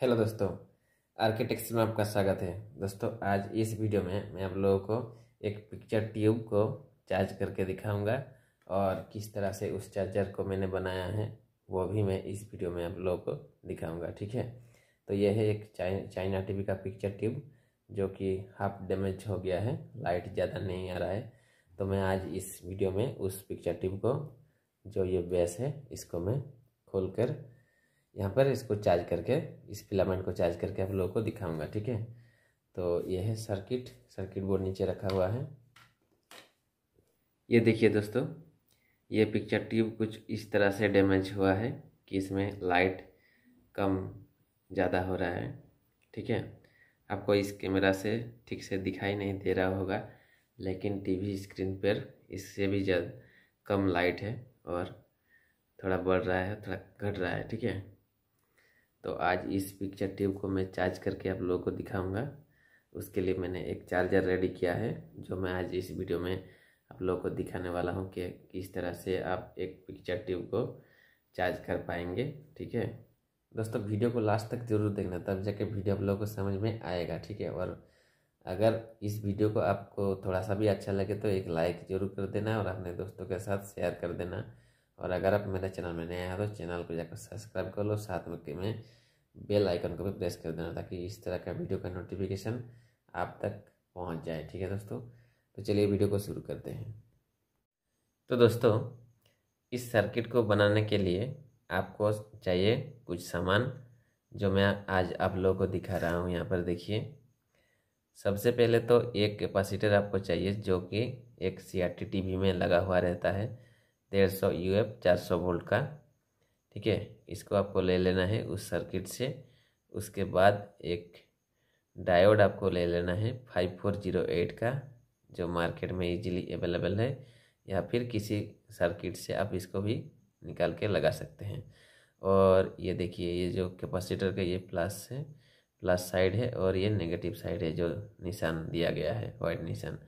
hello दोस्तों architecture में आपका स्वागत है दोस्तों आज इस वीडियो में मैं आप लोगों को एक पिक्चर ट्यूब को चार्ज करके दिखाऊंगा और किस तरह से उस चार्जर को मैंने बनाया है वो भी मैं इस वीडियो में आप लोगों को दिखाऊंगा ठीक है तो यह है एक चाइ, चाइना टीवी का पिक्चर ट्यूब जो कि हाफ डैमेज हो गया है लाइट ज़्यादा नहीं आ रहा है तो मैं आज इस वीडियो में उस पिक्चर ट्यूब को जो ये बेस है इसको मैं खोल कर यहाँ पर इसको चार्ज करके इस फिलामेंट को चार्ज करके आप लोगों को दिखाऊंगा ठीक है तो यह है सर्किट सर्किट बोर्ड नीचे रखा हुआ है ये देखिए दोस्तों ये पिक्चर ट्यूब कुछ इस तरह से डैमेज हुआ है कि इसमें लाइट कम ज़्यादा हो रहा है ठीक है आपको इस कैमरा से ठीक से दिखाई नहीं दे रहा होगा लेकिन टीवी स्क्रीन पर इससे भी ज़्यादा कम लाइट है और थोड़ा बढ़ रहा है थोड़ा घट रहा है ठीक है तो आज इस पिक्चर ट्यूब को मैं चार्ज करके आप लोगों को दिखाऊंगा उसके लिए मैंने एक चार्जर रेडी किया है जो मैं आज इस वीडियो में आप लोगों को दिखाने वाला हूँ कि किस तरह से आप एक पिक्चर ट्यूब को चार्ज कर पाएंगे ठीक है दोस्तों वीडियो को लास्ट तक जरूर देखना तब जाके वीडियो आप लोगों को समझ में आएगा ठीक है और अगर इस वीडियो को आपको थोड़ा सा भी अच्छा लगे तो एक लाइक जरूर कर देना और अपने दोस्तों के साथ शेयर कर देना और अगर आप मेरे चैनल में नए हैं तो चैनल को जाकर सब्सक्राइब कर लो साथ में बेल आइकन को भी प्रेस कर देना ताकि इस तरह का वीडियो का नोटिफिकेशन आप तक पहुंच जाए ठीक है दोस्तों तो चलिए वीडियो को शुरू करते हैं तो दोस्तों इस सर्किट को बनाने के लिए आपको चाहिए कुछ सामान जो मैं आज आप लोगों को दिखा रहा हूँ यहाँ पर देखिए सबसे पहले तो एक कैपेसिटर आपको चाहिए जो कि एक सी आर टी में लगा हुआ रहता है डेढ़ सौ यू एफ चार सौ वोल्ट का ठीक है इसको आपको ले लेना है उस सर्किट से उसके बाद एक डायोड आपको ले लेना है फाइव फोर जीरो एट का जो मार्केट में इजीली अवेलेबल है या फिर किसी सर्किट से आप इसको भी निकाल के लगा सकते हैं और ये देखिए ये जो कैपेसिटर का ये प्लस है प्लस साइड है और ये नेगेटिव साइड है जो निशान दिया गया है वाइट निशान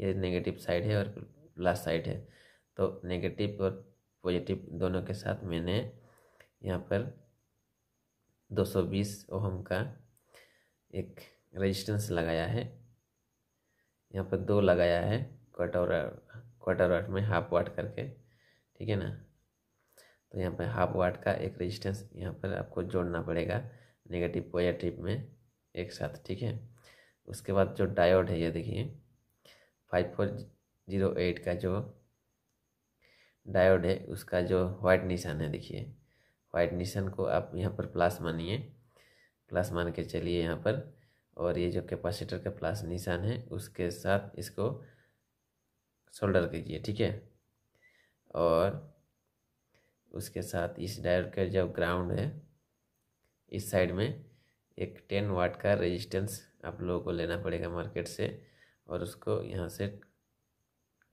ये नेगेटिव साइड है और प्लस साइड है तो नेगेटिव और पॉजिटिव दोनों के साथ मैंने यहाँ पर 220 ओम का एक रेजिस्टेंस लगाया है यहाँ पर दो लगाया है क्वार्टर क्वार्टर वाट में हाफ वाट करके ठीक है ना तो यहाँ पर हाफ वाट का एक रेजिस्टेंस यहाँ पर आपको जोड़ना पड़ेगा नेगेटिव पॉजिटिव में एक साथ ठीक है उसके बाद जो डायोड है ये देखिए फाइव फोर जीरो एट का जो डायोड है उसका जो वाइट निशान है देखिए निशान को आप यहाँ पर प्लस मानिए प्लस मान के चलिए यहाँ पर और ये जो कैपेसिटर का प्लस निशान है उसके साथ इसको सोल्डर कीजिए ठीक है और उसके साथ इस डायोड का जो ग्राउंड है इस साइड में एक टेन वाट का रेजिस्टेंस आप लोगों को लेना पड़ेगा मार्केट से और उसको यहाँ से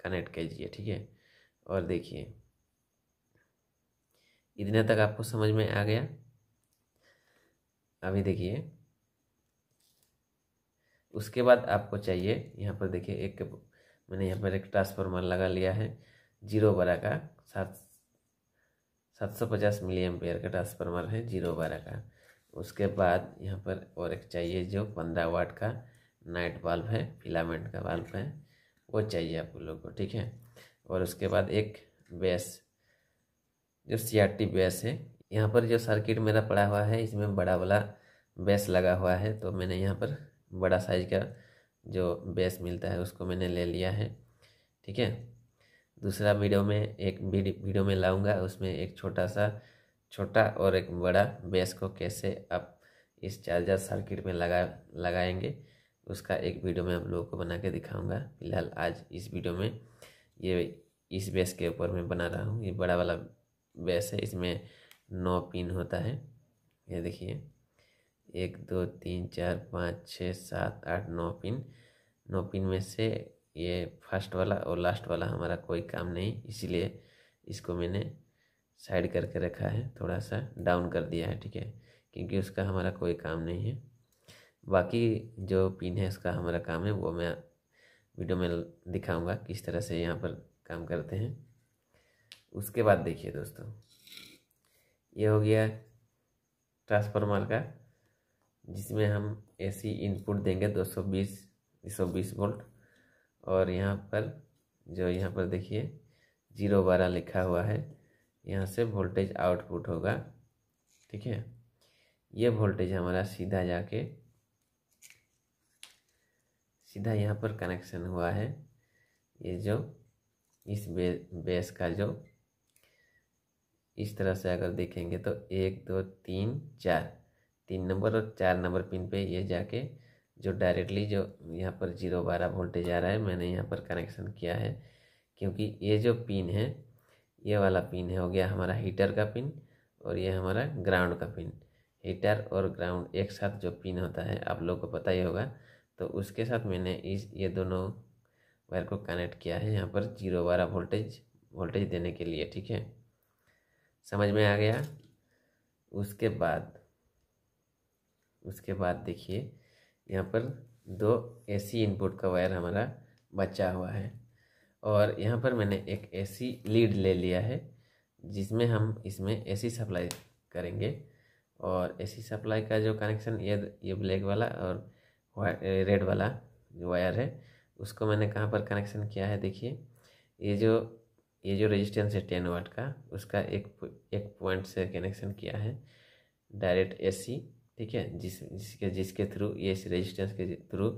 कनेक्ट कीजिए ठीक है और देखिए इतने तक आपको समझ में आ गया अभी देखिए उसके बाद आपको चाहिए यहाँ पर देखिए एक मैंने यहाँ पर एक ट्रांसफार्मर लगा लिया है जीरो बारह का सात सात सौ पचास मिली पेयर का ट्रांसफार्मर है जीरो बारह का उसके बाद यहाँ पर और एक चाहिए जो पंद्रह वाट का नाइट बल्ब है फिलामेंट का बल्ब है वो चाहिए आप लोग को ठीक है और उसके बाद एक बेस जो सी बेस है यहाँ पर जो सर्किट मेरा पड़ा हुआ है इसमें बड़ा वाला बेस लगा हुआ है तो मैंने यहाँ पर बड़ा साइज का जो बेस मिलता है उसको मैंने ले लिया है ठीक है दूसरा वीडियो में एक वीडियो में लाऊंगा उसमें एक छोटा सा छोटा और एक बड़ा बेस को कैसे आप इस चार्जर सर्किट में लगा लगाएंगे उसका एक वीडियो में आप लोगों को बना के दिखाऊँगा फिलहाल आज इस वीडियो में ये इस बेस के ऊपर मैं बना रहा हूँ ये बड़ा वाला बेस है इसमें नौ पिन होता है ये देखिए एक दो तीन चार पाँच छः सात आठ नौ पिन नौ पिन में से ये फर्स्ट वाला और लास्ट वाला हमारा कोई काम नहीं इसीलिए इसको मैंने साइड करके रखा है थोड़ा सा डाउन कर दिया है ठीक है क्योंकि उसका हमारा कोई काम नहीं है बाकी जो पिन है उसका हमारा काम है वो मैं वीडियो में दिखाऊंगा किस तरह से यहाँ पर काम करते हैं उसके बाद देखिए दोस्तों ये हो गया ट्रांसफार्मर का जिसमें हम एसी इनपुट देंगे 220 220 वोल्ट और यहाँ पर जो यहाँ पर देखिए जीरो बारह लिखा हुआ है यहाँ से वोल्टेज आउटपुट होगा ठीक है ये वोल्टेज हमारा सीधा जाके सीधा यहाँ पर कनेक्शन हुआ है ये जो इस बे बेस का जो इस तरह से अगर देखेंगे तो एक दो तीन चार तीन नंबर और चार नंबर पिन पे ये जाके जो डायरेक्टली जो यहाँ पर जीरो बारह वोल्टेज आ रहा है मैंने यहाँ पर कनेक्शन किया है क्योंकि ये जो पिन है ये वाला पिन है हो गया हमारा हीटर का पिन और ये हमारा ग्राउंड का पिन हीटर और ग्राउंड एक साथ जो पिन होता है आप लोगों को पता ही होगा तो उसके साथ मैंने इस ये दोनों वायर को कनेक्ट किया है यहाँ पर जीरो बारह वोल्टेज वोल्टेज देने के लिए ठीक है समझ में आ गया उसके बाद उसके बाद देखिए यहाँ पर दो एसी इनपुट का वायर हमारा बचा हुआ है और यहाँ पर मैंने एक एसी लीड ले लिया है जिसमें हम इसमें एसी सप्लाई करेंगे और एसी सप्लाई का जो कनेक्शन ये ये ब्लैक वाला और रेड वाला वायर है उसको मैंने कहाँ पर कनेक्शन किया है देखिए ये जो ये जो रेजिस्टेंस है टेन वाट का उसका एक एक पॉइंट से कनेक्शन किया है डायरेक्ट एसी ठीक है जिस जिसके जिसके थ्रू ये इस रेजिस्टेंस के थ्रू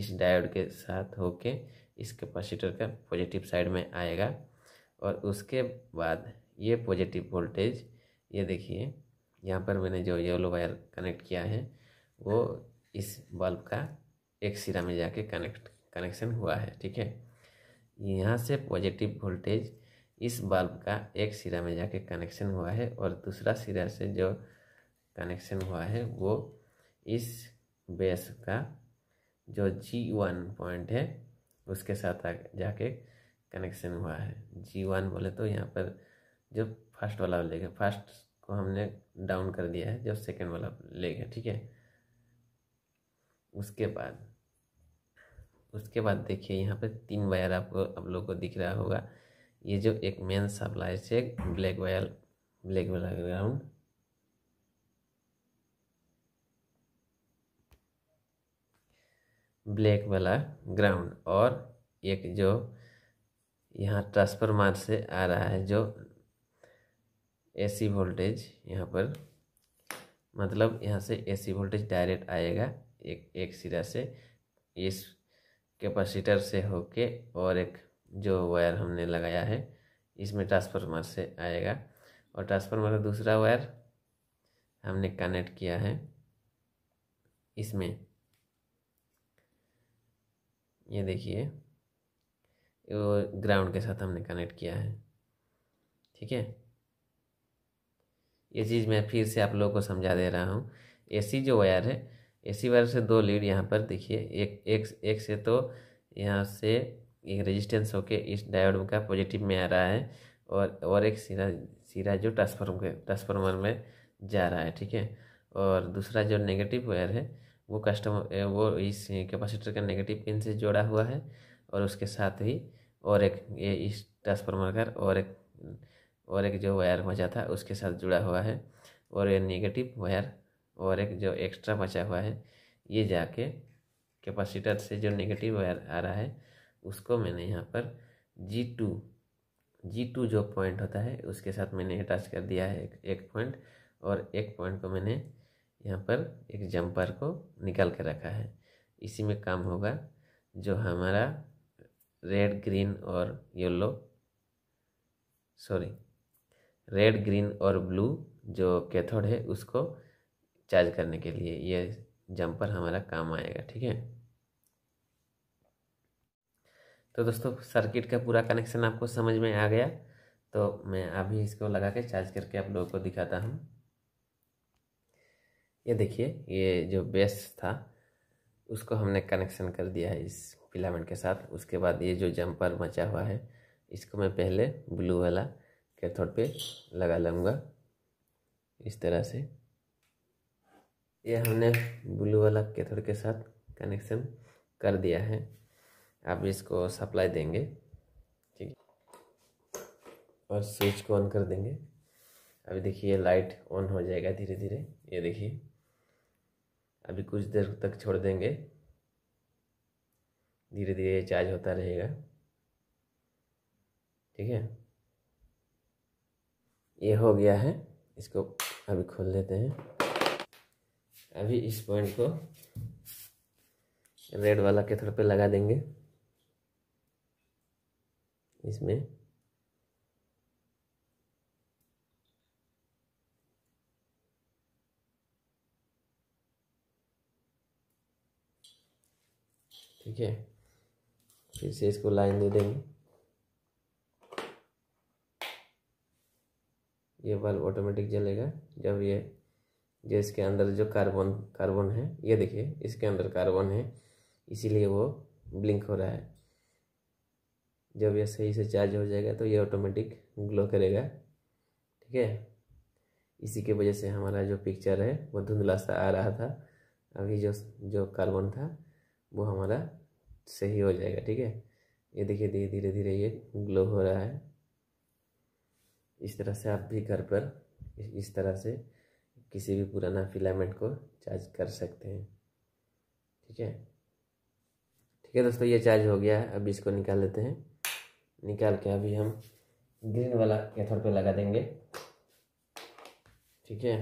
इस डायोड के साथ होके इस कैपेसिटर का पॉजिटिव साइड में आएगा और उसके बाद ये पॉजिटिव वोल्टेज ये देखिए यहाँ पर मैंने जो येलो वायर कनेक्ट किया है वो इस बल्ब का एक सिरा में जाके कनेक्ट कनेक्शन हुआ है ठीक है यहाँ से पॉजिटिव वोल्टेज इस बल्ब का एक सिरा में जाके कनेक्शन हुआ है और दूसरा सिरा से जो कनेक्शन हुआ है वो इस बेस का जो जी वन पॉइंट है उसके साथ जाके कनेक्शन हुआ है जी वन बोले तो यहाँ पर जो फर्स्ट वाला लेगा फर्स्ट को हमने डाउन कर दिया है जो सेकंड वाला लेगा ठीक है उसके बाद उसके बाद देखिए यहाँ पे तीन वायर आपको आप लोग को दिख रहा होगा ये जो एक मेन सप्लाई से ब्लैक वायर ब्लैक वाला ग्राउंड ब्लैक वाला ग्राउंड और एक जो यहाँ ट्रांसफार्मर से आ रहा है जो एसी वोल्टेज यहाँ पर मतलब यहाँ से एसी वोल्टेज डायरेक्ट आएगा एक एक सिरा से इस कैपेसिटर से होके और एक जो वायर हमने लगाया है इसमें ट्रांसफार्मर से आएगा और ट्रांसफार्मर का दूसरा वायर हमने कनेक्ट किया है इसमें ये देखिए वो ग्राउंड के साथ हमने कनेक्ट किया है ठीक है ये चीज़ मैं फिर से आप लोगों को समझा दे रहा हूँ एसी जो वायर है इसी वजह से दो लीड यहाँ पर देखिए एक एक एक से तो यहाँ से एक रेजिस्टेंस होके इस डायोड का पॉजिटिव में आ रहा है और और एक सीधा सीधा जो ट्रांसफॉर्म के ट्रांसफार्मर में जा रहा है ठीक है और दूसरा जो नेगेटिव वायर है वो कस्टमर वो इस कैपेसिटर का नेगेटिव पिन से जोड़ा हुआ है और उसके साथ ही और एक ये इस ट्रांसफार्मर का और एक और एक जो वायर बचा था उसके साथ जुड़ा हुआ है और ये नेगेटिव वायर और एक जो एक्स्ट्रा बचा हुआ है ये जाके कैपेसिटर से जो नेगेटिव वायर आ रहा है उसको मैंने यहाँ पर जी टू जी टू जो पॉइंट होता है उसके साथ मैंने अटैच कर दिया है एक, एक पॉइंट और एक पॉइंट को मैंने यहाँ पर एक जंपर को निकाल के रखा है इसी में काम होगा जो हमारा रेड ग्रीन और येलो सॉरी रेड ग्रीन और ब्लू जो कैथोड है उसको चार्ज करने के लिए ये जम्पर हमारा काम आएगा ठीक है तो दोस्तों सर्किट का पूरा कनेक्शन आपको समझ में आ गया तो मैं अभी इसको लगा के चार्ज करके आप लोगों को दिखाता हूँ ये देखिए ये जो बेस था उसको हमने कनेक्शन कर दिया है इस फिलामेंट के साथ उसके बाद ये जो जंपर बचा हुआ है इसको मैं पहले ब्लू वाला कैथोड पे लगा लूँगा इस तरह से ये हमने ब्लू वाला कैथोड के साथ कनेक्शन कर दिया है अब इसको सप्लाई देंगे ठीक और स्विच को ऑन कर देंगे अभी देखिए लाइट ऑन हो जाएगा धीरे धीरे ये देखिए अभी कुछ देर तक छोड़ देंगे धीरे धीरे चार्ज होता रहेगा ठीक है ये हो गया है इसको अभी खोल लेते हैं अभी इस पॉइंट को रेड वाला के थोड़े पे लगा देंगे इसमें ठीक है फिर से इसको लाइन दे देंगे ये बल्ब ऑटोमेटिक जलेगा जब ये जो इसके अंदर जो कार्बन कार्बन है ये देखिए इसके अंदर कार्बन है इसीलिए वो ब्लिंक हो रहा है जब ये सही से चार्ज हो जाएगा तो ये ऑटोमेटिक ग्लो करेगा ठीक है इसी के वजह से हमारा जो पिक्चर है वो धुंधला सा आ रहा था अभी जो जो कार्बन था वो हमारा सही हो जाएगा ठीक है ये देखिए धीरे धीरे धीरे ये ग्लो हो रहा है इस तरह से आप भी घर पर इस तरह से किसी भी पुराना फिलामेंट को चार्ज कर सकते हैं ठीक है ठीक है दोस्तों ये चार्ज हो गया है अभी इसको निकाल लेते हैं निकाल के अभी हम ग्रीन वाला कैथोड पे लगा देंगे ठीक है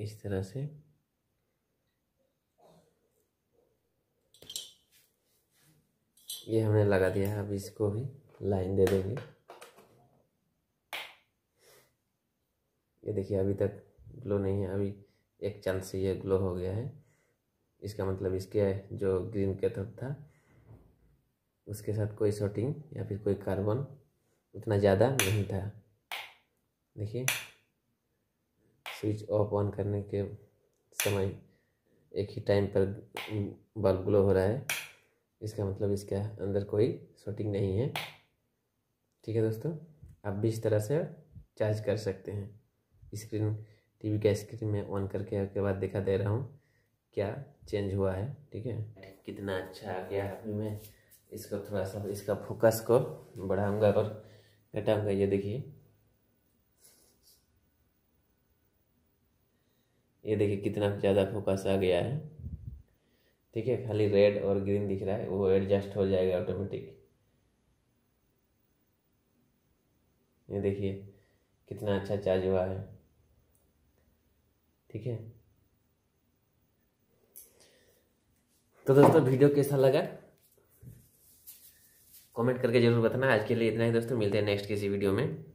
इस तरह से ये हमने लगा दिया है अब इसको भी लाइन दे देंगे ये देखिए अभी तक ग्लो नहीं है अभी एक चांद से ये ग्लो हो गया है इसका मतलब इसके जो ग्रीन कैथोड था उसके साथ कोई शॉटिंग या फिर कोई कार्बन उतना ज़्यादा नहीं था देखिए स्विच ऑफ ऑन करने के समय एक ही टाइम पर बल्ब ग्लो हो रहा है इसका मतलब इसके अंदर कोई शॉटिंग नहीं है ठीक है दोस्तों आप भी इस तरह से चार्ज कर सकते हैं स्क्रीन टीवी का स्क्रीन में ऑन करके के बाद दिखा दे रहा हूँ क्या चेंज हुआ है ठीक है कितना अच्छा आ गया अभी मैं इसको थोड़ा सा इसका फोकस को बढ़ाऊँगा और घटाऊँगा ये देखिए ये देखिए कितना ज़्यादा फोकस आ गया है ठीक है खाली रेड और ग्रीन दिख रहा है वो एडजस्ट हो जाएगा ऑटोमेटिक ये देखिए कितना अच्छा चार्ज हुआ है ठीक है तो दोस्तों वीडियो कैसा लगा कमेंट करके जरूर बताना आज के लिए इतना ही दोस्तों मिलते हैं नेक्स्ट किसी वीडियो में